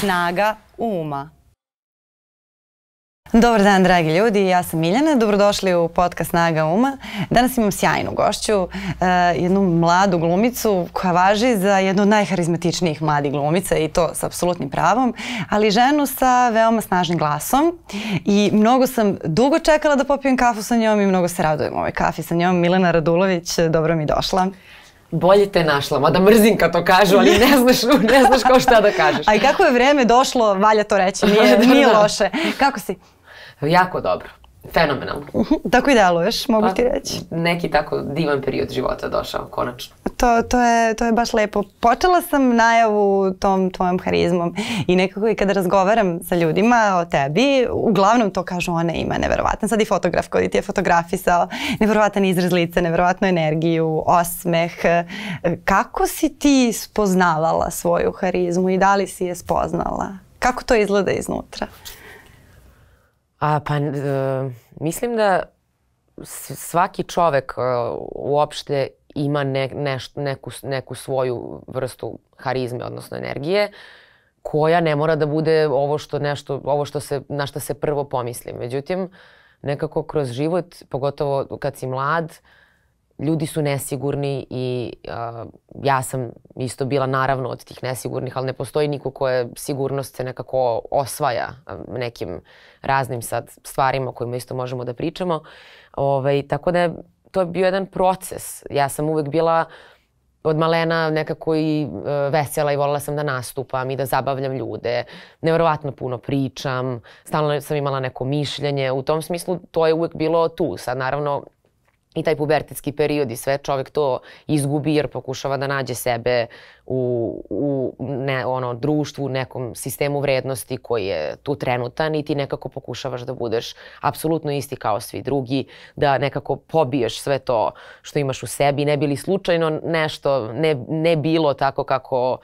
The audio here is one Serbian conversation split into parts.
snaga uma. Dobar dan, dragi ljudi. Ja sam Miljana. Dobrodošli u podcast Snaga uma. Danas imam sjajnu gošću, e, jednu mladu glumicu koja važi za jednu od najharizmatičnijih mladih glumica i to sa apsolutnim pravom, ali ženu sa veoma snažnim glasom i mnogo sam dugo čekala da popijem kafu sa njom i mnogo se radujem ovoj kafi sa njom. Milena Radulović, dobro mi došla bolje te našla, mada mrzim kad to kažu, ali ne znaš, ne znaš ko šta da kažeš. A i kako je vreme došlo, valja to reći, nije, da, da, nije da. loše. Kako si? Jako dobro fenomenalno. tako i deluješ, mogu pa, ti reći. Neki tako divan period života došao, konačno. To, to, je, to je baš lepo. Počela sam najavu tom tvojom harizmom i nekako i kada razgovaram sa ljudima o tebi, uglavnom to kažu ona ima neverovatan, sad i fotograf koji ti je fotografisao, neverovatan izraz lica, neverovatnu energiju, osmeh. Kako si ti spoznavala svoju harizmu i da li si je spoznala? Kako to izgleda iznutra? A, pa, e, mislim da svaki čovek e, uopšte ima ne, neš, neku, neku svoju vrstu harizme, odnosno energije, koja ne mora da bude ovo što, nešto, ovo što se, na što se prvo pomislim. Međutim, nekako kroz život, pogotovo kad si mlad, uh, ljudi su nesigurni i uh, ja sam isto bila naravno od tih nesigurnih, ali ne postoji niko koja sigurnost se nekako osvaja nekim raznim sad stvarima o kojima isto možemo da pričamo. Ovaj, tako da je, to je bio jedan proces. Ja sam uvek bila od malena nekako i e, vesela i volila sam da nastupam i da zabavljam ljude. Neverovatno puno pričam, stalno sam imala neko mišljenje. U tom smislu to je uvek bilo tu. Sad naravno i taj pubertetski period i sve, čovek to izgubi jer pokušava da nađe sebe u, u ne, ono, društvu, nekom sistemu vrednosti koji je tu trenutan i ti nekako pokušavaš da budeš apsolutno isti kao svi drugi, da nekako pobiješ sve to što imaš u sebi, ne bili slučajno nešto, ne, ne bilo tako kako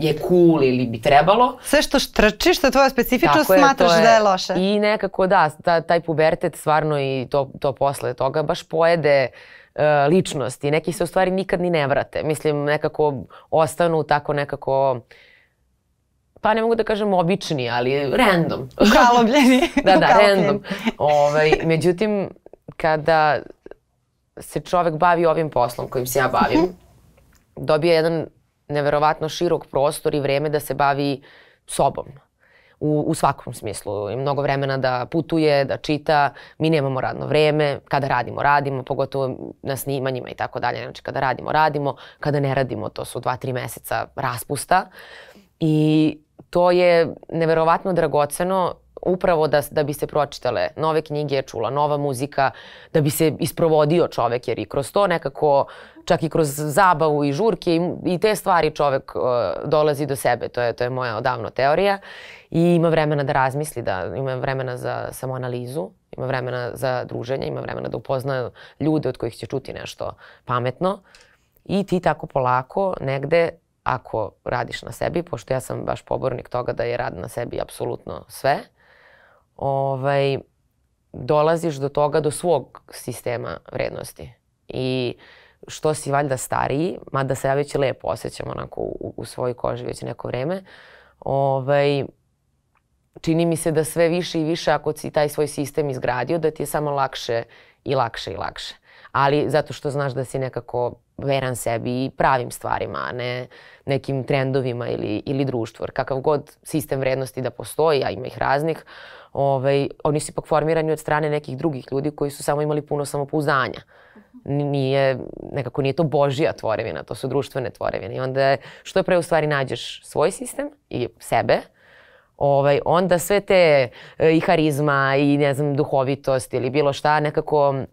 je cool ili bi trebalo. Sve što trčiš, što je tvoja specifičnost, smatraš je, je, da je loše. I nekako da, ta, taj pubertet stvarno i to, to posle toga baš pojede uh, e, i Neki se u stvari nikad ni ne vrate. Mislim, nekako ostanu tako nekako pa ne mogu da kažem obični, ali random. Ukalobljeni. da, da, Ukalobljeni. random. Ovaj, međutim, kada se čovek bavi ovim poslom kojim se ja bavim, mhm. dobije jedan neverovatno širok prostor i vreme da se bavi sobom. U, u svakom smislu. I mnogo vremena da putuje, da čita. Mi nemamo radno vreme. Kada radimo, radimo, pogotovo na snimanjima i tako dalje. Znači, kada radimo, radimo. Kada ne radimo, to su dva, tri meseca raspusta. I to je neverovatno dragoceno upravo da, da bi se pročitale nove knjige, čula nova muzika, da bi se isprovodio čovek, jer i kroz to nekako, čak i kroz zabavu i žurke i, i te stvari čovek uh, dolazi do sebe. To je, to je moja odavno teorija. I ima vremena da razmisli, da ima vremena za samoanalizu, ima vremena za druženje, ima vremena da upozna ljude od kojih će čuti nešto pametno. I ti tako polako negde ako radiš na sebi, pošto ja sam baš pobornik toga da je rad na sebi apsolutno sve, ovaj, dolaziš do toga, do svog sistema vrednosti. I što si valjda stariji, mada se ja već lepo osjećam onako u, u svojoj koži već neko vreme, ovaj, čini mi se da sve više i više ako si taj svoj sistem izgradio, da ti je samo lakše i lakše i lakše ali zato što znaš da si nekako veran sebi i pravim stvarima, a ne nekim trendovima ili, ili društvu. Jer kakav god sistem vrednosti da postoji, a ima ih raznih, ovaj, oni su ipak formirani od strane nekih drugih ljudi koji su samo imali puno samopouzdanja. Nije, nekako nije to božija tvorevina, to su društvene tvorevine. I onda što pre u stvari nađeš svoj sistem i sebe, ovaj, onda sve te eh, i harizma i ne znam, duhovitost ili bilo šta nekako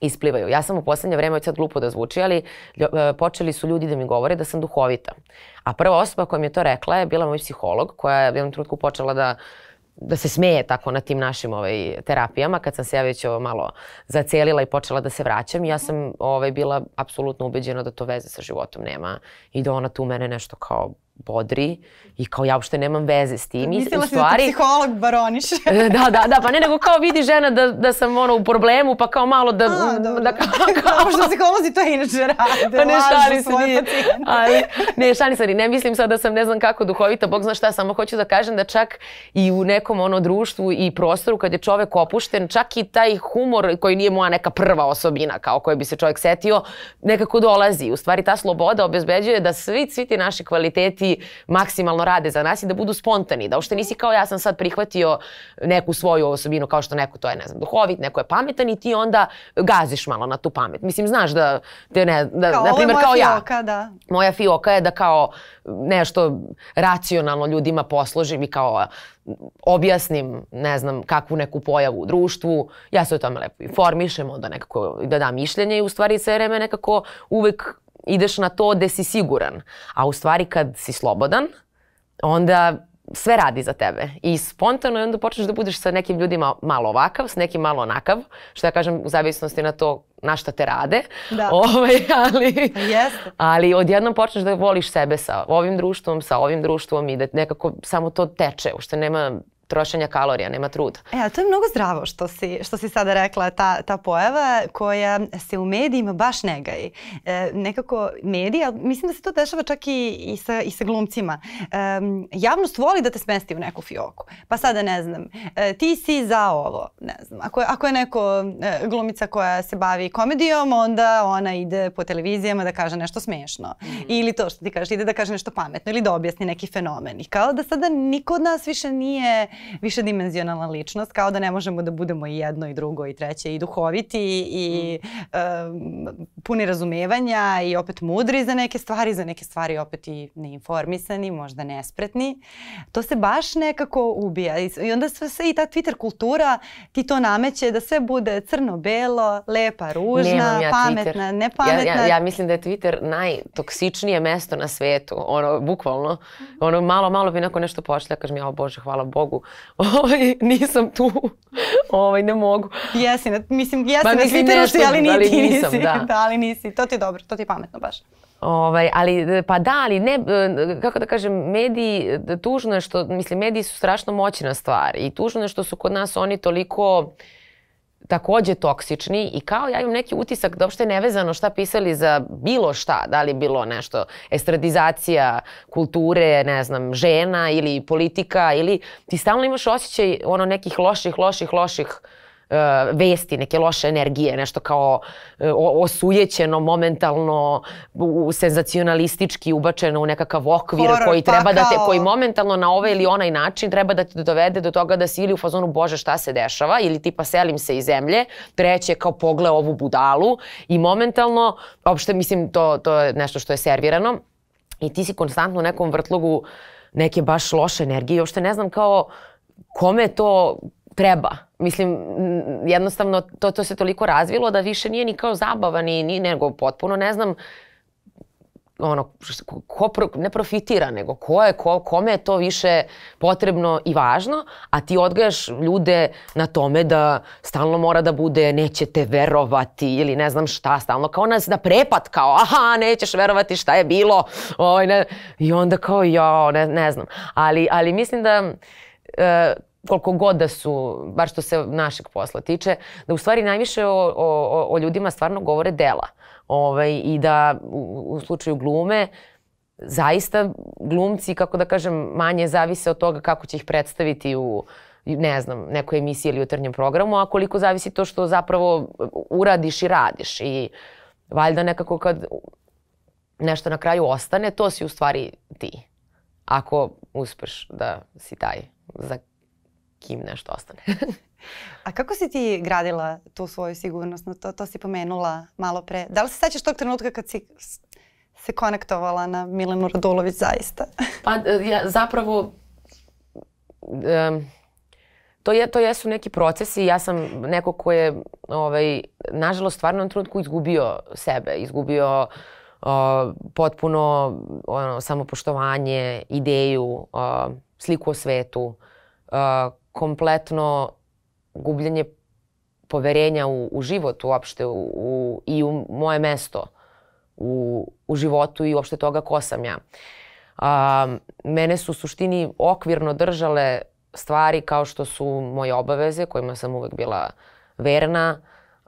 isplivaju. Ja sam u poslednje vreme, već sad glupo da zvuči, ali e, počeli su ljudi da mi govore da sam duhovita. A prva osoba koja mi je to rekla je bila moj psiholog koja je u jednom trenutku počela da da se smeje tako na tim našim ovaj, terapijama, kad sam se ja već ovo, malo zacelila i počela da se vraćam, ja sam ovaj, bila apsolutno ubeđena da to veze sa životom nema i da ona tu mene nešto kao bodri i kao ja uopšte nemam veze s tim. Mislila si stvari, da te psiholog baroniš. E, da, da, da, pa ne nego kao vidi žena da, da sam ono u problemu pa kao malo da... A, da kao, kao, kao što psiholozi to inače rade, pa ne, šali se nije, Ali, ne, šali se, ne mislim sad da sam ne znam kako duhovita, bog zna šta, samo hoću da kažem da čak i u nekom ono društvu i prostoru kad je čovek opušten, čak i taj humor koji nije moja neka prva osobina kao koje bi se čovek setio, nekako dolazi. U stvari ta sloboda obezbeđuje da svi, svi ti naši kvaliteti maksimalno rade za nas i da budu spontani, da uopšte nisi kao ja sam sad prihvatio neku svoju osobinu kao što neko to je, ne znam, duhovit, neko je pametan i ti onda gaziš malo na tu pamet. Mislim, znaš da, te ne, da, kao, na primjer kao ja. da. Moja fioka je da kao nešto racionalno ljudima posložim i kao objasnim, ne znam, kakvu neku pojavu u društvu. Ja se o tome lepo informišem, onda nekako da dam mišljenje i u stvari sve vreme nekako uvek ideš na to gde si siguran. A u stvari kad si slobodan, onda sve radi za tebe. I spontano je onda počneš da budeš sa nekim ljudima malo ovakav, s nekim malo onakav, što ja kažem u zavisnosti na to na šta te rade. Da. Ovaj, ali, yes. ali odjednom počneš da voliš sebe sa ovim društvom, sa ovim društvom i da nekako samo to teče, ušte nema trošenja kalorija, nema truda. E, to je mnogo zdravo što si, što si sada rekla, ta, ta pojava koja se u medijima baš negaji. E, nekako medija, mislim da se to dešava čak i, i, sa, i sa glumcima. E, javnost voli da te smesti u neku fioku. Pa sada ne znam, e, ti si za ovo, ne znam. Ako, ako je neko e, glumica koja se bavi komedijom, onda ona ide po televizijama da kaže nešto smešno. Mm. Ili to što ti kažeš, ide da kaže nešto pametno ili da objasni neki fenomen. I kao da sada niko od nas više nije višedimenzionalna ličnost, kao da ne možemo da budemo i jedno i drugo i treće i duhoviti i mm. um, puni razumevanja i opet mudri za neke stvari, za neke stvari opet i neinformisani, možda nespretni. To se baš nekako ubija i onda sve sve i ta Twitter kultura ti to nameće da sve bude crno-belo, lepa, ružna, ja pametna, Twitter. nepametna. Ja, ja, ja mislim da je Twitter najtoksičnije mesto na svetu, ono, bukvalno. Mhm. Ono, malo, malo bi neko nešto pošlja, kaže ja, o Bože, hvala Bogu, ovaj, nisam tu, ovaj, ne mogu. Jesi, na, mislim, jesi pa, na Twitteru si, ali, ni, da, ali nisam, nisi. Da. da. ali nisi. To ti je dobro, to ti je pametno baš. Ovaj, ali, pa da, ali ne, e, kako da kažem, mediji, tužno je što, mislim, mediji su strašno moćna stvar i tužno je što su kod nas oni toliko takođe toksični i kao ja imam neki utisak da uopšte nevezano šta pisali za bilo šta, da li bilo nešto estradizacija kulture, ne znam, žena ili politika ili ti stalno imaš osjećaj ono nekih loših, loših, loših uh, Eh, vesti, neke loše energije, nešto kao eh, osujećeno, momentalno, u, senzacionalistički ubačeno u nekakav okvir Horror, koji treba pa da te, koji momentalno na ovaj ili onaj način treba da te dovede do toga da si ili u fazonu bože šta se dešava ili tipa selim se iz zemlje, treće kao pogle ovu budalu i momentalno, opšte mislim to, to je nešto što je servirano i ti si konstantno u nekom vrtlogu neke baš loše energije i uopšte ne znam kao kome to, treba. Mislim, jednostavno to, to se toliko razvilo da više nije ni kao zabava, ni, ni nego potpuno ne znam ono, ko pro, ne profitira, nego ko je, ko, kome je to više potrebno i važno, a ti odgajaš ljude na tome da stalno mora da bude nećete verovati ili ne znam šta, stalno kao nas da prepad, kao aha, nećeš verovati šta je bilo, ovaj, ne, i onda kao ja, ne, ne znam. Ali, ali mislim da e, koliko god da su, bar što se našeg posla tiče, da u stvari najviše o, o, o ljudima stvarno govore dela. Ovaj, I da u, u slučaju glume, zaista glumci, kako da kažem, manje zavise od toga kako će ih predstaviti u ne znam, nekoj emisiji ili jutarnjem programu, a koliko zavisi to što zapravo uradiš i radiš. I valjda nekako kad nešto na kraju ostane, to si u stvari ti. Ako uspeš da si taj za kim nešto ostane. A kako si ti gradila tu svoju sigurnost? No, to, to si pomenula malo pre. Da li se sećaš tog trenutka kad si se konektovala na Milenu Radulović zaista? pa e, ja zapravo... Um, to, je, to jesu neki procesi. Ja sam neko ko je, ovaj, nažalost, stvarno na trenutku izgubio sebe, izgubio uh, potpuno ono, samopoštovanje, ideju, uh, sliku o svetu, uh, kompletno gubljenje poverenja u, u život uopšte u, u, i u moje mesto u, u životu i uopšte toga ko sam ja. A, mene su u suštini okvirno držale stvari kao što su moje obaveze kojima sam uvek bila verna,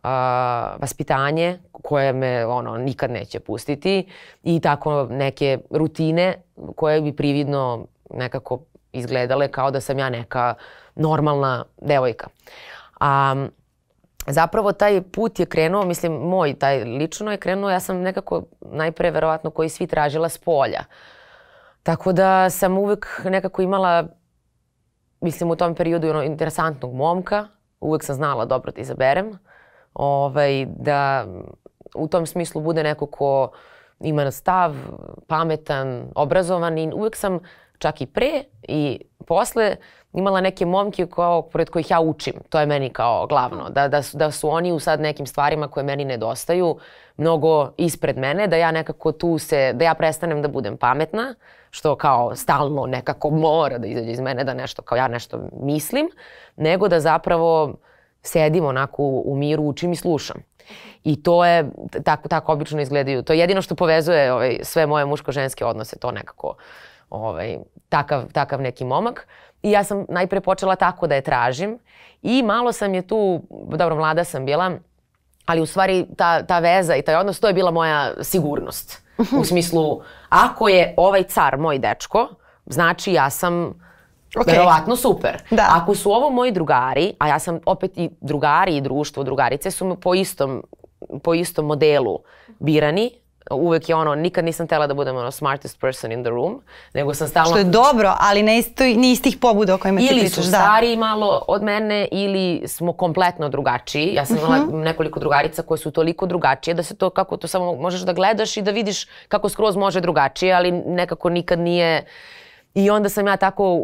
a, vaspitanje koje me ono nikad neće pustiti i tako neke rutine koje bi prividno nekako izgledale kao da sam ja neka uh, normalna devojka. A, zapravo taj put je krenuo, mislim moj taj lično je krenuo, ja sam nekako najpre verovatno koji svi tražila s polja. Tako da sam uvek nekako imala, mislim u tom periodu ono, interesantnog momka, uvek sam znala dobro da izaberem, ovaj, da u tom smislu bude neko ko ima stav, pametan, obrazovan i uvek sam čak i pre i posle imala neke momke kao, pored kojih ja učim. To je meni kao glavno. Da, da, su, da su oni u sad nekim stvarima koje meni nedostaju mnogo ispred mene, da ja nekako tu se, da ja prestanem da budem pametna, što kao stalno nekako mora da izađe iz mene, da nešto kao ja nešto mislim, nego da zapravo sedim onako u, u miru, učim i slušam. I to je, tako, tako obično izgledaju, to je jedino što povezuje ovaj, sve moje muško-ženske odnose, to nekako. Uh, ovaj, takav, takav neki momak. I ja sam najpre počela tako da je tražim i malo sam je tu, dobro mlada sam bila, ali u stvari ta, ta veza i taj odnos, to je bila moja sigurnost. U smislu, ako je ovaj car moj dečko, znači ja sam okay. verovatno super. Da. Ako su ovo moji drugari, a ja sam opet i drugari i društvo, drugarice su po istom, po istom modelu birani, uvek je ono, nikad nisam tela da budem ono smartest person in the room, nego sam stalno... Što je dobro, ali ne, isto, iz istih pobuda o kojima ti pričaš. Ili su da. stariji da. malo od mene, ili smo kompletno drugačiji. Ja sam imala uh mhm. -huh. nekoliko drugarica koje su toliko drugačije da se to kako to samo možeš da gledaš i da vidiš kako skroz može drugačije, ali nekako nikad nije... I onda sam ja tako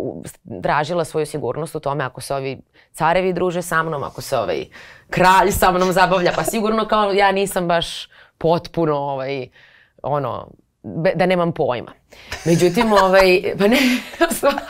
dražila svoju sigurnost u tome ako se ovi carevi druže sa mnom, ako se ovaj kralj sa mnom zabavlja, pa sigurno kao ja nisam baš potpuno ovaj, ono, be, da nemam pojma. Međutim, ovaj, pa ne, stvarno.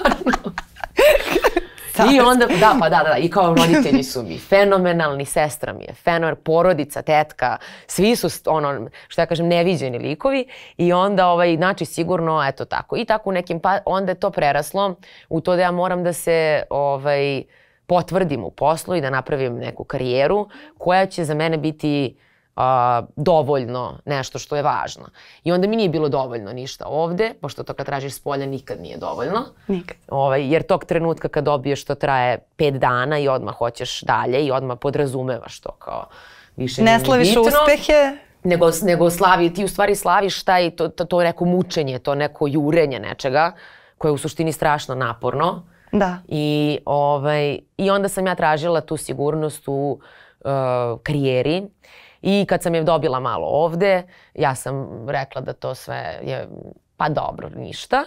I onda, da, pa da, da, da, i kao roditelji su mi fenomenalni, sestra mi je fenomen, porodica, tetka, svi su, ono, što ja kažem, neviđeni likovi i onda, ovaj, znači, sigurno, eto tako. I tako u nekim, pa, onda je to preraslo u to da ja moram da se, ovaj, potvrdim u poslu i da napravim neku karijeru koja će za mene biti a, dovoljno nešto što je važno. I onda mi nije bilo dovoljno ništa ovde, pošto to kad tražiš s polja nikad nije dovoljno. Nikad. Ovaj, jer tog trenutka kad dobiješ to traje pet dana i odmah hoćeš dalje i odmah podrazumevaš to kao više ne slaviš bitno, uspehe nego nego slavi ti u stvari slaviš taj to to, to neko mučenje to neko jurenje nečega koje je u suštini strašno naporno da i ovaj i onda sam ja tražila tu sigurnost u uh, karijeri uh, I kad sam je dobila malo ovde, ja sam rekla da to sve je pa dobro, ništa.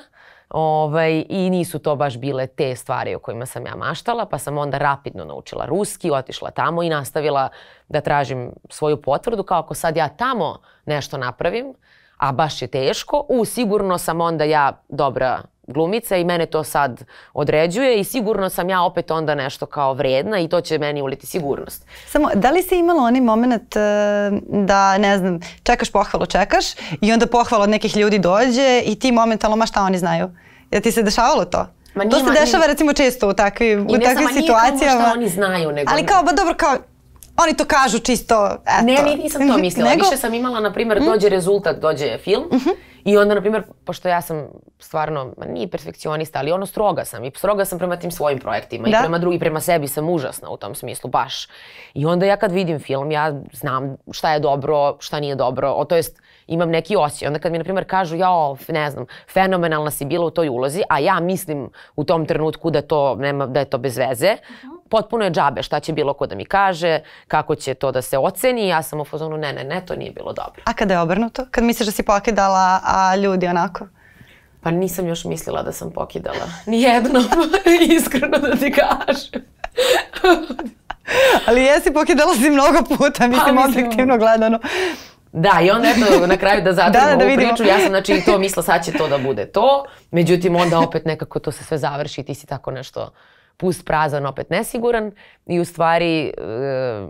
Ovaj, I nisu to baš bile te stvari o kojima sam ja maštala, pa sam onda rapidno naučila ruski, otišla tamo i nastavila da tražim svoju potvrdu, kao ako sad ja tamo nešto napravim, a baš je teško, u sigurno sam onda ja dobra glumica i mene to sad određuje i sigurno sam ja opet onda nešto kao vredna i to će meni uliti sigurnost. Samo, da li si imala onaj moment e, da, ne znam, čekaš pohvalu, čekaš i onda pohvala od nekih ljudi dođe i ti momentalno, ma šta oni znaju? Ja ti se dešavalo to? Ma njima, to se dešava recimo često u takvim, u situacijama. I ne samo njih šta oni znaju. Nego... Ali kao, ba dobro, kao, oni to kažu čisto, eto. Ne, nisam to mhm. mislila. Nego... Više sam imala, na primjer, mhm. dođe rezultat, dođe film. Mm -hmm. I onda, na primjer, pošto ja sam stvarno, ma nije perfekcionista, ali ono stroga sam. I stroga sam prema tim svojim projektima da. i prema drugi, prema sebi sam užasna u tom smislu, baš. I onda ja kad vidim film, ja znam šta je dobro, šta nije dobro. O, to jest, imam neki osjećaj. Onda kad mi, na primjer, kažu, ja, ne znam, fenomenalna si bila u toj ulozi, a ja mislim u tom trenutku da, to nema, da je to bez veze, mhm. potpuno je džabe šta će bilo ko da mi kaže, kako će to da se oceni. Ja sam u fazonu, ne, ne, ne, to nije bilo dobro. A kada je obrnuto? Kad misliš da si pokidala, a ljudi onako? Pa nisam još mislila da sam pokidala. Nijedno, iskreno da ti kažem. Ali jesi pokidala si mnogo puta, pa mislim, pa, mislim objektivno gledano. Da, i onda eto na kraju da zatvorimo da, da, ovu priču, ja sam znači to misla sad će to da bude to, međutim onda opet nekako to se sve završi, ti si tako nešto pust prazan, opet nesiguran i u stvari eh,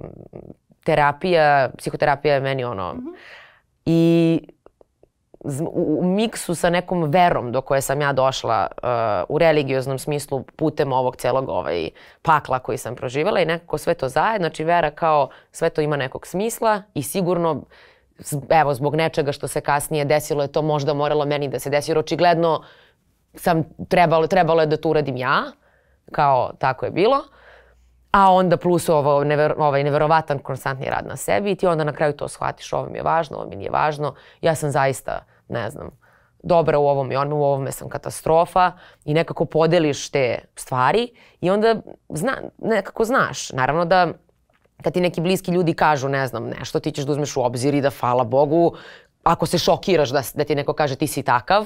terapija, psihoterapija je meni ono mm -hmm. i u miksu sa nekom verom do koje sam ja došla uh, u religioznom smislu putem ovog celog ovaj, pakla koji sam proživala i nekako sve to zajedno, znači vera kao sve to ima nekog smisla i sigurno evo, zbog nečega što se kasnije desilo je to možda moralo meni da se desi, jer očigledno sam trebalo, trebalo je da to uradim ja, kao tako je bilo, a onda plus ovo, never, ovaj neverovatan konstantni rad na sebi i ti onda na kraju to shvatiš, ovo mi je važno, ovo mi nije važno, ja sam zaista, ne znam, dobra u ovom i ono, u ovome sam katastrofa i nekako podeliš te stvari i onda zna, nekako znaš. Naravno da kad ti neki bliski ljudi kažu, ne znam, nešto, ti ćeš da uzmeš u obzir i da, hvala Bogu, ako se šokiraš da, da ti neko kaže ti si takav,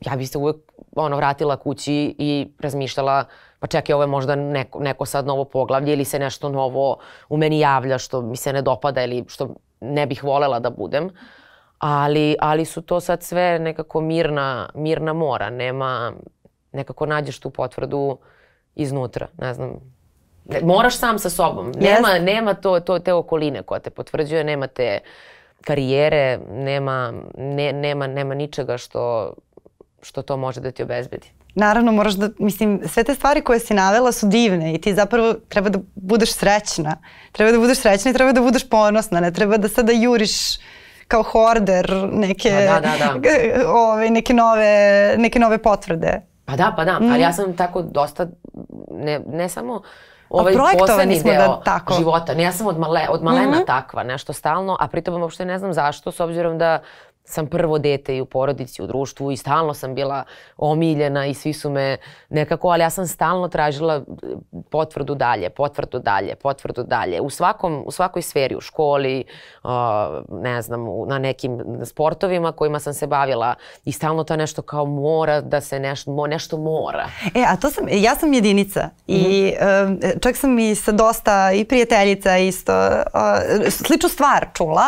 ja bi se uvek ono, vratila kući i razmišljala pa čekaj, ovo je možda neko, neko sad novo poglavlje ili se nešto novo u meni javlja što mi se ne dopada ili što ne bih volela da budem. Ali, ali su to sad sve nekako mirna, mirna mora, nema, nekako nađeš tu potvrdu iznutra, ne znam, moraš sam sa sobom. Nema, yes. nema to, to, te okoline koja te potvrđuje, nema te karijere, nema, ne, nema, nema ničega što, što to može da ti obezbedi. Naravno, moraš da, mislim, sve te stvari koje si navela su divne i ti zapravo treba da budeš srećna. Treba da budeš srećna i treba da budeš ponosna, ne treba da sada juriš kao horder neke, pa da, da, da. Ove, neke, nove, neke nove potvrde. Pa da, pa da, ali mhm. ja sam tako dosta, ne, ne samo uh, ovaj poslednji da deo da tako. života. Ne, ja sam od, male, od malena mm -hmm. takva, nešto stalno, a pritom uopšte ne znam zašto, s obzirom da sam prvo dete i u porodici, u društvu i stalno sam bila omiljena i svi su me nekako, ali ja sam stalno tražila e, potvrdu dalje, potvrdu dalje, potvrdu dalje. U, svakom, u svakoj sferi, u školi, e, ne znam, na nekim sportovima kojima sam se bavila i stalno to nešto kao mora da se nešto, nešto mora. E, a to sam, ja sam jedinica i mm. čak sam i sa dosta i prijateljica isto sličnu stvar čula.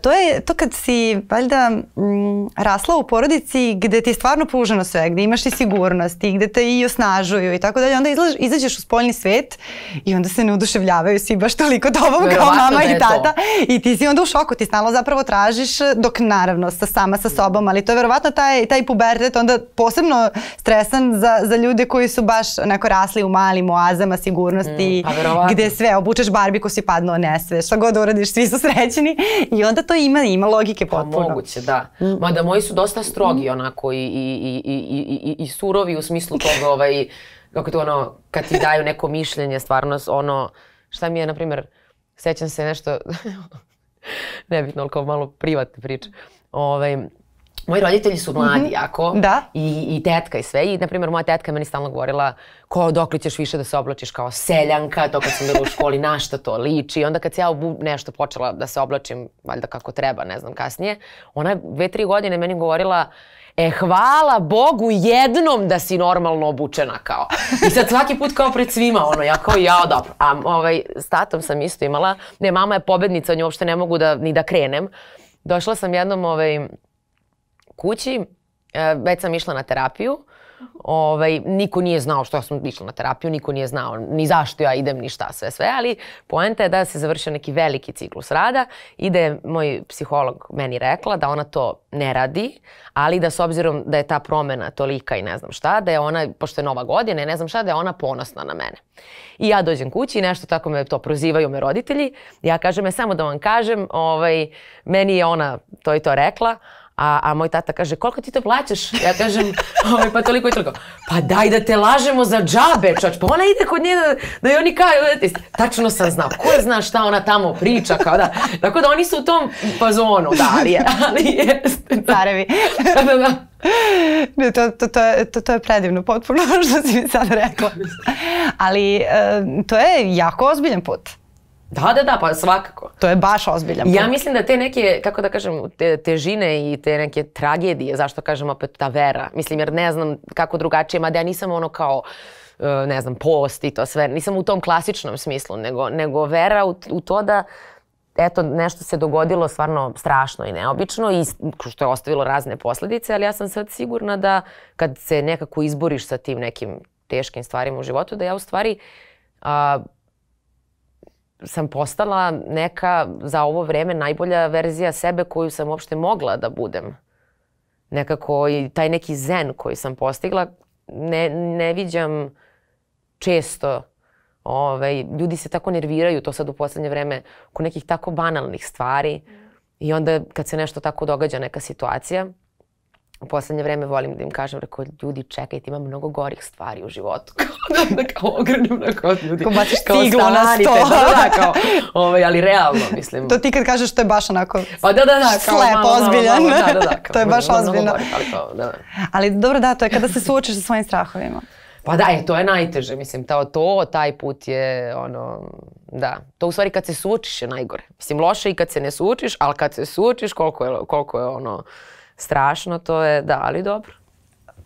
To je to kad si, pa valjda m, mm, rasla u porodici gde ti je stvarno pruženo sve, gde imaš i sigurnost i gde te i osnažuju i tako dalje, onda izlaž, izađeš u spoljni svet i onda se ne oduševljavaju svi baš toliko tobom kao mama da i tata to. i ti si onda u šoku, ti stalno zapravo tražiš eh, dok naravno sa sama sa sobom, ali to je verovatno taj, taj pubertet onda posebno stresan za, za ljude koji su baš onako rasli u malim oazama sigurnosti, mm, pa gde sve, obučeš barbiku si padnuo, ne sve, šta god uradiš, svi su srećeni i onda to ima, ima logike pa potpuno moguće, da. Mm. Mada moji su dosta strogi onako i, i, i, i, i i surovi u smislu toga ovaj, kako to ono, kad ti daju neko mišljenje, stvarno ono, šta mi je, na primjer, sećam se nešto, nebitno, ali kao malo privatne priče, ovaj, Moji roditelji su mladi mm -hmm. jako da. I, i tetka i sve i na primjer moja tetka je meni stalno govorila ko li ćeš više da se oblačiš kao seljanka, to kad sam bila u školi na šta to liči i onda kad se ja nešto počela da se oblačim valjda kako treba ne znam kasnije, ona je dve, tri godine meni govorila E, hvala Bogu jednom da si normalno obučena kao. I sad svaki put kao pred svima, ono, ja kao, ja, dobro. A ovaj, s tatom sam isto imala, ne, mama je pobednica, nju uopšte ne mogu da, ni da krenem. Došla sam jednom, ovaj, kući, e, već sam išla na terapiju. Ovaj, niko nije znao što sam išla na terapiju, niko nije znao ni zašto ja idem, ni šta, sve, sve, ali poenta je da se završio neki veliki ciklus rada i da je moj psiholog meni rekla da ona to ne radi, ali da s obzirom da je ta promena tolika i ne znam šta, da je ona, pošto je nova godina i ne znam šta, da je ona ponosna na mene. I ja dođem kući i nešto tako me to prozivaju me roditelji, ja kažem, ja e, samo da vam kažem, ovaj, meni je ona to i to rekla, A, a moj tata kaže, koliko ti to plaćaš? Ja kažem, ovaj, pa toliko i toliko. Pa daj da te lažemo za džabe, čač. Pa ona ide kod nje da, da je oni kao, da tačno sam znao. Ko je zna šta ona tamo priča, kao da. Tako da oni su u tom fazonu, da, ali je. Ali Da. Carevi. Da, da, da, Ne, to, to, to, je, to, to je predivno potpuno što si mi sad rekla. Ali eh, to je jako ozbiljan put. Da, da, da, pa svakako. To je baš ozbiljan put. Ja mislim da te neke, kako da kažem, te, težine i te neke tragedije, zašto kažem opet ta vera, mislim jer ne znam kako drugačije, mada ja nisam ono kao e, ne znam, post i to sve, nisam u tom klasičnom smislu, nego, nego vera u, u to da eto, nešto se dogodilo stvarno strašno i neobično i što je ostavilo razne posledice, ali ja sam sad sigurna da kad se nekako izboriš sa tim nekim teškim stvarima u životu, da ja u stvari a, sam postala neka za ovo vreme najbolja verzija sebe koju sam uopšte mogla da budem. Nekako i taj neki zen koji sam postigla ne, ne viđam često Ove, ovaj, ljudi se tako nerviraju, to sad u poslednje vreme, oko nekih tako banalnih stvari. I onda kad se nešto tako događa, neka situacija, u poslednje vreme volim da im kažem, rekao, ljudi, čekajte, ima mnogo gorih stvari u životu. da, da kao ogranim na kod ljudi, kao baciš kao stiglo na sto. Da, da, da, kao, ovaj, ali realno, mislim. to ti kad kažeš što je baš onako pa, da, da, da, kao, slep, ozbiljan. da, da, da, kao, to je baš ozbiljno. ali, kao, da, da. ali dobro, da, to je kada se suočiš sa svojim strahovima. Pa da, je, to je najteže, mislim, to, to, taj put je, ono, da. To u stvari kad se suočiš je najgore. Mislim, loše i kad se ne suočiš, ali kad se suočiš koliko je, koliko je ono, uh, strašno, to je da, ali dobro.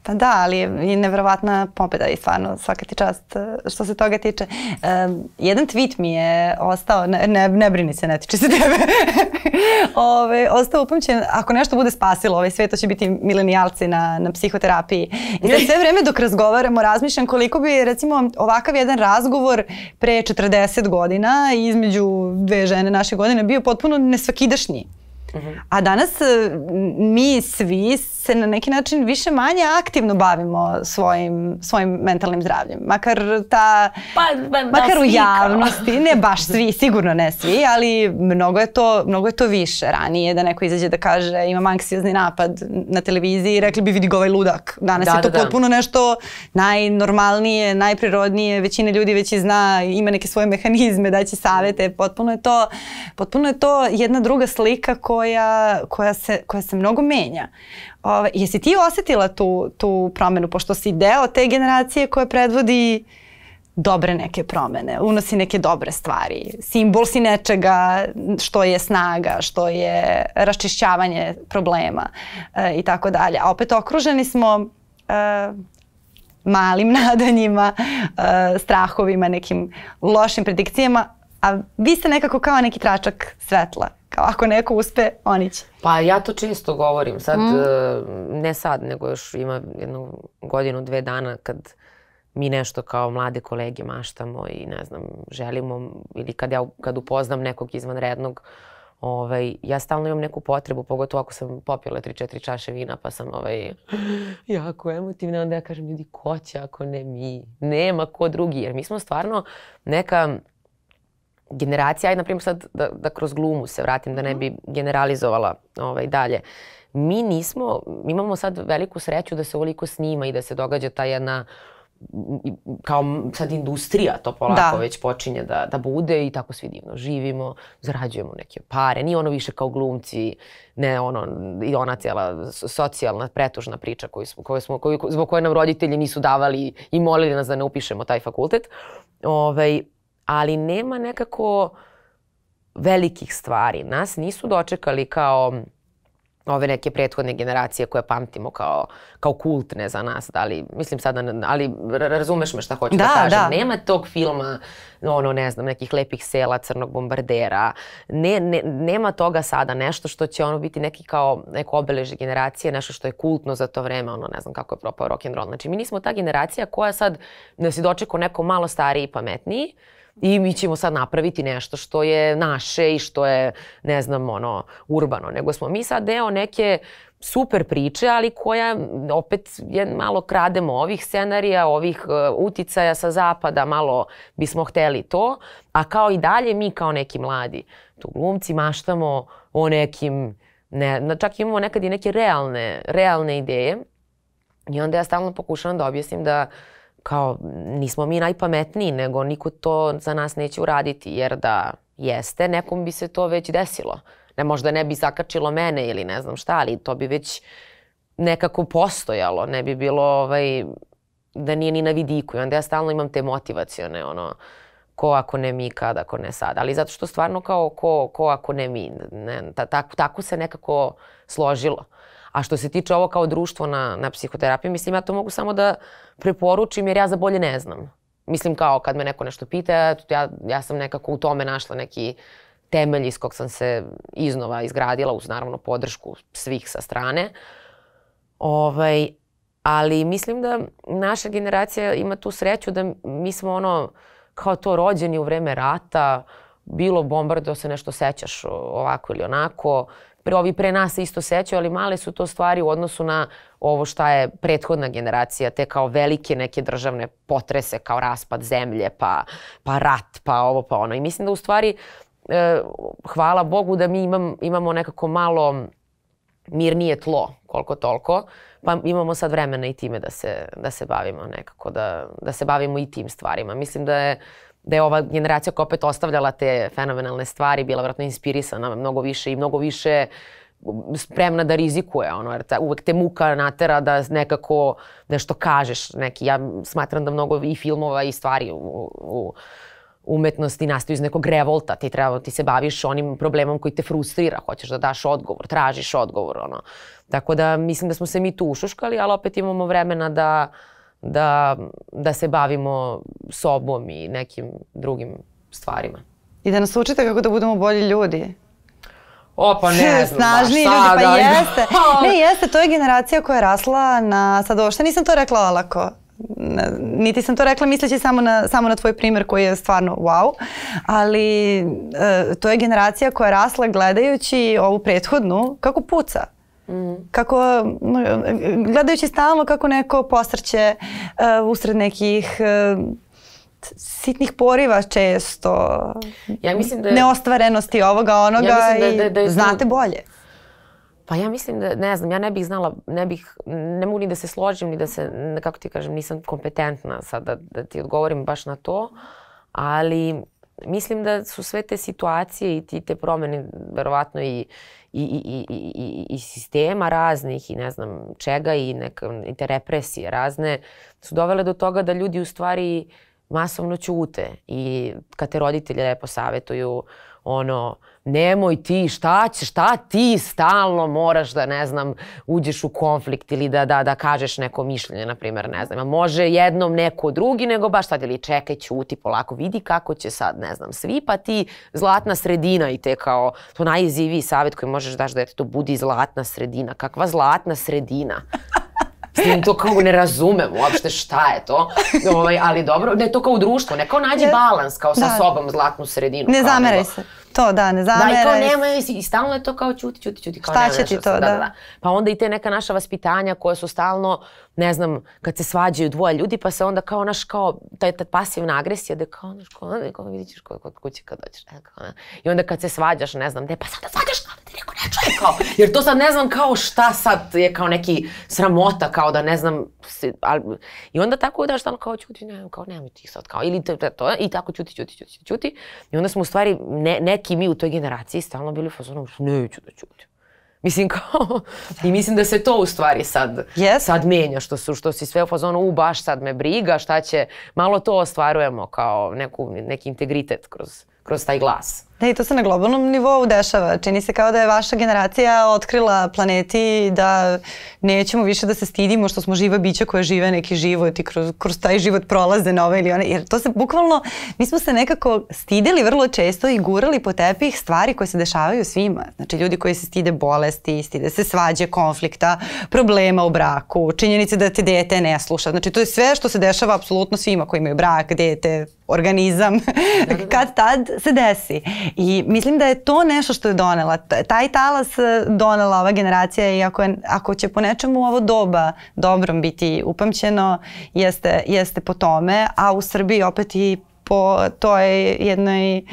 Pa da, ali je i nevrovatna pobjeda i stvarno svaka ti čast e, što se toga tiče. Um, jedan tweet mi je ostao, ne, ne, ne brini se, ne tiče se tebe, Ove, ostao upamćen, ako nešto bude spasilo ovaj svijet, to će biti milenijalci na, na psihoterapiji. I sad sve vreme dok razgovaramo razmišljam koliko bi recimo ovakav jedan razgovor pre 40 godina između dve žene naše godine bio potpuno nesvakidašnji. Mhm. A danas e, mi svi se na neki način više manje aktivno bavimo svojim, svojim mentalnim zdravljem. Makar ta, pa, ba, da, makar da, u javnosti, ne baš svi, sigurno ne svi, ali mnogo je, to, mnogo je to više. Ranije da neko izađe da kaže imam anksiozni napad na televiziji i rekli bi vidi ga ovaj ludak. Danas da, je to da, da. potpuno da. nešto najnormalnije, najprirodnije, većina ljudi već i zna, ima neke svoje mehanizme, daće savete, potpuno je to, potpuno je to jedna druga slika ko koja, koja, se, koja se mnogo menja. Ove, ovaj, jesi ti osetila tu, tu promenu, pošto si deo te generacije koja predvodi dobre neke promene, unosi neke dobre stvari. Simbol si nečega što je snaga, što je raščišćavanje problema eh, i tako dalje. A opet okruženi smo e, malim nadanjima, e, strahovima, nekim lošim predikcijama, a vi ste nekako kao neki tračak svetla Kao ako neko uspe, oni će. Pa ja to često govorim. Sad, mm. E, ne sad, nego još ima jednu godinu, dve dana kad mi nešto kao mlade kolege maštamo i ne znam, želimo ili kad ja kad upoznam nekog izvanrednog, ovaj, ja stalno imam neku potrebu, pogotovo ako sam popila 3-4 čaše vina pa sam ovaj, jako emotivna, onda ja kažem ljudi ko će ako ne mi, nema ko drugi, jer mi smo stvarno neka generacija, aj na primjer sad da, da kroz glumu se vratim, da ne bi generalizovala ovaj, dalje. Mi nismo, imamo sad veliku sreću da se ovoliko snima i da se događa ta jedna kao sad industrija to polako da. već počinje da, da bude i tako svi divno živimo, zarađujemo neke pare, nije ono više kao glumci, ne ono, i ona cijela socijalna pretužna priča koju smo, koju smo, koju, zbog koje nam roditelji nisu davali i molili nas da ne upišemo taj fakultet. Ovaj, ali nema nekako velikih stvari. Nas nisu dočekali kao ove neke prethodne generacije koje pamtimo kao, kao kultne za nas, da li, mislim sada, ali razumeš me šta hoću da, da kažem. Da. Nema tog filma, ono, ne znam, nekih lepih sela, crnog bombardera. Ne, ne, nema toga sada nešto što će ono biti neki kao neko obeleže generacije, nešto što je kultno za to vreme, ono, ne znam kako je propao rock and roll. Znači, mi nismo ta generacija koja sad nas je dočekao neko malo stariji i pametniji, i mi ćemo sad napraviti nešto što je naše i što je, ne znam, ono, urbano. Nego smo mi sad deo neke super priče, ali koja opet je malo krademo ovih scenarija, ovih uh, uticaja sa zapada, malo bismo hteli to, a kao i dalje mi kao neki mladi tu glumci maštamo o nekim, ne, čak imamo nekad i neke realne, realne ideje i onda ja stalno pokušavam da objasnim da uh, kao nismo mi najpametniji, nego niko to za nas neće uraditi, jer da jeste, nekom bi se to već desilo. Ne, možda ne bi zakačilo mene ili ne znam šta, ali to bi već nekako postojalo, ne bi bilo ovaj, da nije ni na vidiku. I onda ja stalno imam te motivacione, ono, ko ako ne mi, kada ako ne sad. Ali zato što stvarno kao ko, ko ako ne mi, ne, ta, tako, tako se nekako složilo. A što se tiče ovo kao društvo na, na psihoterapiji, mislim ja to mogu samo da preporučim jer ja za bolje ne znam. Mislim kao kad me neko nešto pita, ja, ja sam nekako u tome našla neki temelj iz kog sam se iznova izgradila uz naravno podršku svih sa strane. Ovaj, ali mislim da naša generacija ima tu sreću da mi smo ono kao to rođeni u vreme rata, bilo bombardo se nešto sećaš ovako ili onako, pre, ovi pre nas isto sećaju, ali male su to stvari u odnosu na ovo šta je prethodna generacija, te kao velike neke državne potrese, kao raspad zemlje, pa, pa rat, pa ovo, pa ono. I mislim da u stvari, e, hvala Bogu da mi imam, imamo nekako malo mirnije tlo, koliko toliko, pa imamo sad vremena i time da se, da se bavimo nekako, da, da se bavimo i tim stvarima. Mislim da je da je ova generacija koja opet ostavljala te fenomenalne stvari bila vratno inspirisana mnogo više i mnogo više spremna da rizikuje, ono, jer ta, uvek te muka natera da nekako nešto kažeš neki. Ja smatram da mnogo i filmova i stvari u, u umetnosti nastaju iz nekog revolta, ti treba da ti se baviš onim problemom koji te frustrira, hoćeš da daš odgovor, tražiš odgovor, ono. Tako da mislim da smo se mi tu ušuškali, ali opet imamo vremena da uh, da, da se bavimo sobom i nekim drugim stvarima. I da nas učite kako da budemo bolji ljudi. O, pa ne znam, Snažni baš, ljudi, pa da, jeste. Ne, jeste, to je generacija koja je rasla na, sad ovo što nisam to rekla olako, niti sam to rekla misleći samo na, samo na tvoj primer koji je stvarno wow, ali e, to je generacija koja je rasla gledajući ovu prethodnu kako puca. Mm. Kako, gledajući stalno kako neko posrće uh, usred nekih uh, sitnih poriva često. Ja mislim da je, neostvarenosti ovoga onoga ja da, da, da i da, da, da znate i bolje. Pa ja mislim da, ne znam, ja ne bih znala, ne bih, ne mogu ni da se složim, ni da se, kako ti kažem, nisam kompetentna sad da, da ti odgovorim baš na to, ali mislim da su sve te situacije i ti te promene verovatno i, i, i, i, i sistema raznih i ne znam čega i, neka, i te represije razne su dovele do toga da ljudi u stvari masovno ćute i kad te roditelje lepo savetuju ono, nemoj ti, šta će, šta ti stalno moraš da, ne znam, uđeš u konflikt ili da, da, da kažeš neko mišljenje, na primjer, ne znam. A može jednom neko drugi, nego baš sad ili čekaj, ćuti polako, vidi kako će sad, ne znam, svi, pa ti zlatna sredina i te kao, to najiziviji savjet koji možeš daš da je to budi zlatna sredina. Kakva zlatna sredina? tim to kao ne razumem uopšte šta je to. Ovaj, ali dobro, ne to kao u društvu, ne kao nađi balans kao sa da. sobom zlatnu sredinu. Ne zameraj se to, da, ne zamere. Da, i kao nemaju, i stalno je to kao ćuti, ćuti, ćuti. Kao Šta će ti to, da da? da, da. Pa onda i te neka naša vaspitanja koja su stalno, ne znam, kad se svađaju dvoje ljudi, pa se onda kao naš kao, taj, taj pasivna agresija, da je kao naš, kao, ne, kao vidit ćeš kod kuće kad dođeš. kao, ne. I onda kad se svađaš, ne znam, ne, pa sad da svađaš, kao da ti neko ne čuje, kao. Jer to sad ne znam kao šta sad je kao neki sramota, kao da ne znam, si, ali, i onda tako da šta kao ćuti, ne, kao nemoj ti sad, kao, ili to, to, i tako ćuti, ćuti, ćuti, ćuti. I onda smo u stvari, ne, ne čak i mi u toj generaciji stalno bili u fazonu, neću da ćutim. Mislim kao, i mislim da se to u stvari sad, yes. sad menja, što, su, što si sve u fazonu, u baš sad me briga, šta će, malo to ostvarujemo kao neku, neki integritet kroz, kroz taj glas. Da, i to se na globalnom nivou dešava. Čini se kao da je vaša generacija otkrila planeti da nećemo više da se stidimo što smo živa bića koja žive neki život i kroz, kroz taj život prolaze na ovaj ili onaj. Jer to se bukvalno, mi smo se nekako stidili vrlo često i gurali po tepih stvari koje se dešavaju svima. Znači ljudi koji se stide bolesti, stide se svađe, konflikta, problema u braku, činjenice da te dete ne sluša. Znači to je sve što se dešava apsolutno svima koji imaju brak, dete, organizam. Da, da, da. Kad tad se desi. I mislim da je to nešto što je donela. Taj talas e, donela ova generacija i ako, je, ako će po nečemu ovo doba dobrom biti upamćeno, jeste, jeste po tome, a u Srbiji opet i po toj jednoj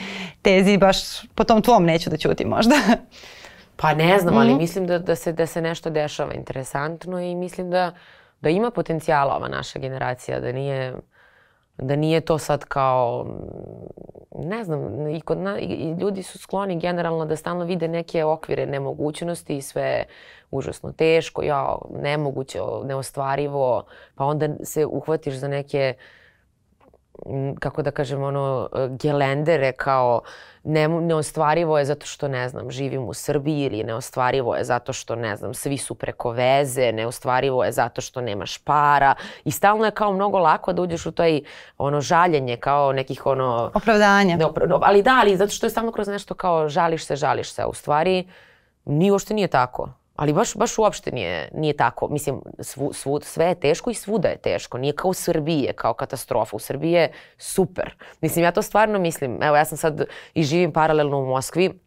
tezi baš po tom tvom neću da ćuti možda. Pa ne znam, ali mm -hmm. mislim da, da, se, da se nešto dešava interesantno i mislim da, da ima potencijala ova naša generacija, da nije Da nije to sad kao, ne znam, i, kod na, i ljudi su skloni generalno da stalno vide neke okvire nemogućnosti i sve užasno teško, ja, nemoguće, neostvarivo, pa onda se uhvatiš za neke, kako da kažem, ono, gelendere kao uh, ne, neostvarivo je zato što, ne znam, živim u Srbiji ili neostvarivo je zato što, ne znam, svi su preko veze, neostvarivo je zato što nemaš para i stalno je kao mnogo lako da uđeš u i ono žaljenje kao nekih ono... Opravdanja. Ne, ali da, ali zato što je stalno kroz nešto kao žališ se, žališ se, a u stvari nije, uopšte nije tako. Ali baš, baš uopšte nije, nije tako. Mislim, svu, svu, sve je teško i svuda je teško. Nije kao u Srbiji, kao katastrofa. U Srbiji je super. Mislim, ja to stvarno mislim. Evo, ja sam sad i živim paralelno u Moskvi.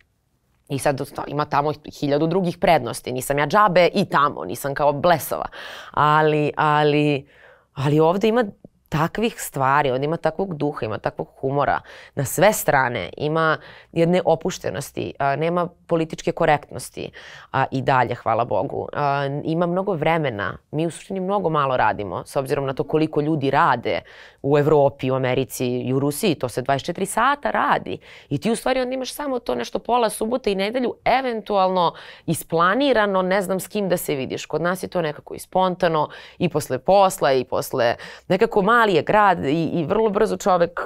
I sad ima tamo hiljadu drugih prednosti. Nisam ja džabe i tamo, nisam kao blesova. Ali, ali, ali ovde ima takvih stvari, on ima takvog duha, ima takvog humora na sve strane, ima jedne opuštenosti, a, nema političke korektnosti a, i dalje, hvala Bogu. A, ima mnogo vremena, mi u suštini mnogo malo radimo, s obzirom na to koliko ljudi rade u Evropi, u Americi i u Rusiji, to se 24 sata radi i ti u stvari onda imaš samo to nešto pola subota i nedelju, eventualno isplanirano, ne znam s kim da se vidiš. Kod nas je to nekako i spontano i posle posla i posle nekako malo mali je grad i, i vrlo brzo čovek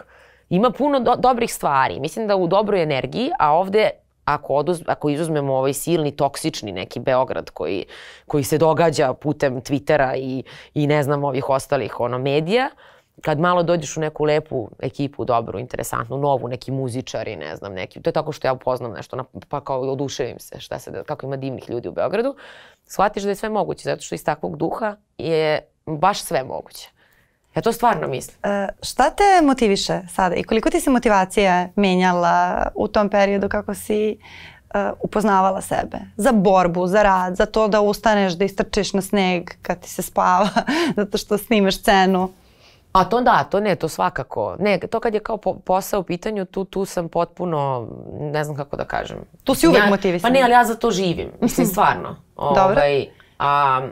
ima puno do, dobrih stvari. Mislim da u dobroj energiji, a ovde ako, oduz, ako izuzmemo ovaj silni, toksični neki Beograd koji, koji se događa putem Twittera i, i ne znam ovih ostalih ono, medija, kad malo dođeš u neku lepu ekipu, dobru, interesantnu, novu, neki muzičari, ne znam, neki, to je tako što ja upoznam nešto, pa kao oduševim se šta se, kako ima divnih ljudi u Beogradu, shvatiš da je sve moguće, zato što iz takvog duha je baš sve moguće. Ja to stvarno mislim. E, šta te motiviše sada i koliko ti se motivacija menjala u tom periodu kako si Uh, upoznavala sebe. Za borbu, za rad, za to da ustaneš, da istrčiš na sneg kad ti se spava, zato što snimaš scenu. A to da, to ne, to svakako. Ne, to kad je kao po, posao u pitanju, tu, tu sam potpuno, ne znam kako da kažem. Tu si uvek ja, motivisana. Pa ne, ali ja za to živim, mislim stvarno. Dobro. Ovaj, a,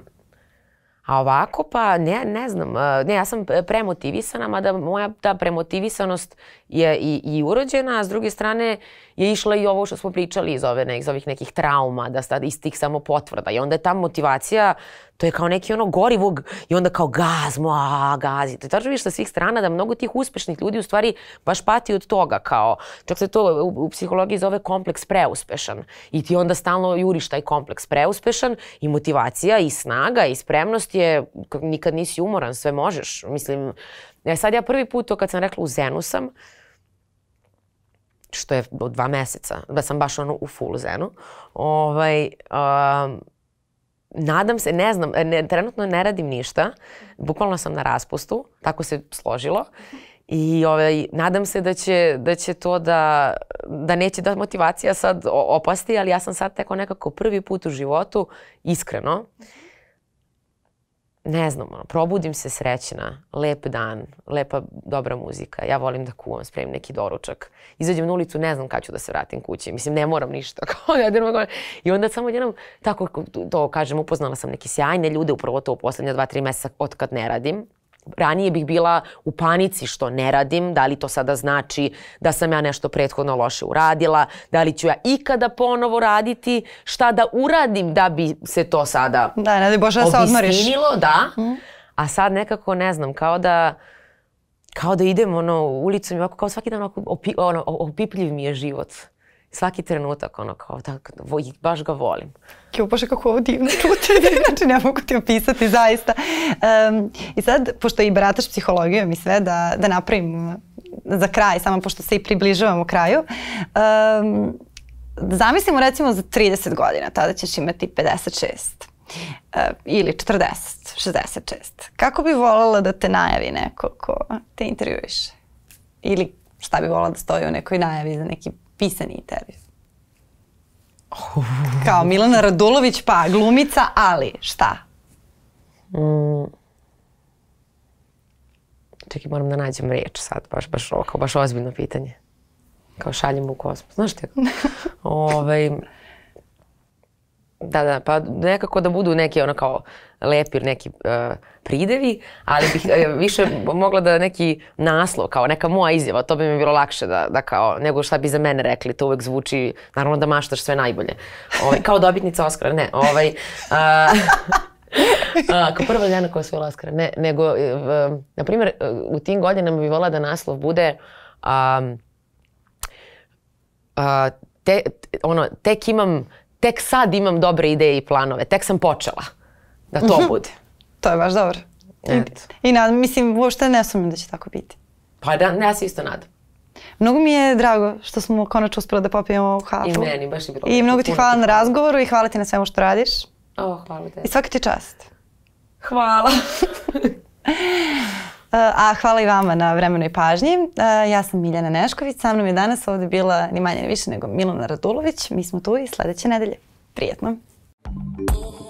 A ovako pa ne, ne znam, ne, ja sam e, premotivisana, mada moja ta premotivisanost je i, i urođena, a s druge strane je išla i ovo što smo pričali iz, ove, ne, iz ovih nekih trauma, da sta, iz tih samo potvrda. I onda je ta motivacija, to je kao neki ono gorivog i onda kao gazmo, a gazi. To je tačno vidiš sa svih strana da mnogo tih uspešnih ljudi u stvari baš pati od toga kao, čak se to u, u psihologiji zove kompleks preuspešan. I ti onda stalno juriš taj kompleks preuspešan i motivacija i snaga i spremnost je, nikad nisi umoran, sve možeš. Mislim, e, sad ja prvi put to kad sam rekla u Zenu sam, uh, što je od dva meseca, da sam baš ono u full zenu. Ovaj, um, nadam se, ne znam, ne, trenutno ne radim ništa, bukvalno sam na raspustu, tako se složilo. I ovaj, nadam se da će, da će to da, da neće da motivacija sad opasti, ali ja sam sad teko nekako prvi put u životu, iskreno, ne znam, ono, probudim se srećna, lep dan, lepa, dobra muzika, ja volim da kuvam, spremim neki doručak, izađem na ulicu, ne znam kada ću da se vratim kući, mislim, ne moram ništa. Da da I onda samo jednom, tako to kažem, upoznala sam neke sjajne ljude, upravo to u poslednja dva, tri meseca od kad ne radim, ranije bih bila u panici što ne radim, da li to sada znači da sam ja nešto prethodno loše uradila, da li ću ja ikada ponovo raditi, šta da uradim da bi se to sada da, ne da Bože, obistinilo, se odmoriš. da. Mhm. A sad nekako ne znam, kao da kao da idem ono ulicom i ovako kao svaki dan ovako opi, ono, opipljiv mi je život svaki trenutak ono kao tako, da, baš ga volim. Jo, bože kako ovo divno čuti, znači ne mogu ti opisati zaista. Um, I sad, pošto i barataš psihologijom i sve, da, da napravim eh, za kraj, samo pošto se i približavamo kraju, um, zamislimo recimo za 30 godina, tada ćeš imati 56 uh, eh, ili 40, 66. Kako bi volala da te najavi neko ko te intervjuiše? Ili šta bi volala da stoji u nekoj najavi za neki pisani intervju. Oh. Kao Milana Radulović, pa glumica, ali šta? Mm. Čekaj, moram da nađem reč sad, baš, baš, baš, baš ozbiljno pitanje. Kao šaljem u kosmos. Znaš ti? Ovaj, Da, da, pa nekako da budu neki ono kao lepi ili neki uh, pridevi, ali bih uh, više mogla da neki naslov, kao neka moja izjava, to bi mi bilo lakše da, da kao, nego šta bi za mene rekli, to uvek zvuči, naravno da maštaš sve najbolje. Ovaj, kao dobitnica Oscara, ne, ovaj... Uh, uh, kao prva žena koja je osvojila Oscara. Ne, nego, uh, na primjer, u tim godinama bi volila da naslov bude um, uh, te, ono, tek imam tek sad imam dobre ideje i planove, tek sam počela da to mhm. bude. To je baš dobro. Eto. I, i nadam, mislim, uopšte ne sumnjam da će tako biti. Pa da, ja se isto nadam. Mnogo mi je drago što smo konačno uspjeli da popijemo kafu. I meni, baš je bilo. I mnogo ti hvala na razgovoru i hvala ti na svemu što radiš. O, oh, hvala te. I svaka ti čast. Hvala. A hvala i vama na vremenoj pažnji. Ja sam Miljana Nešković, sa mnom je danas ovde bila ni manje ni više nego Milana Radulović. Mi smo tu i sledeće nedelje. Prijetno! Thank you.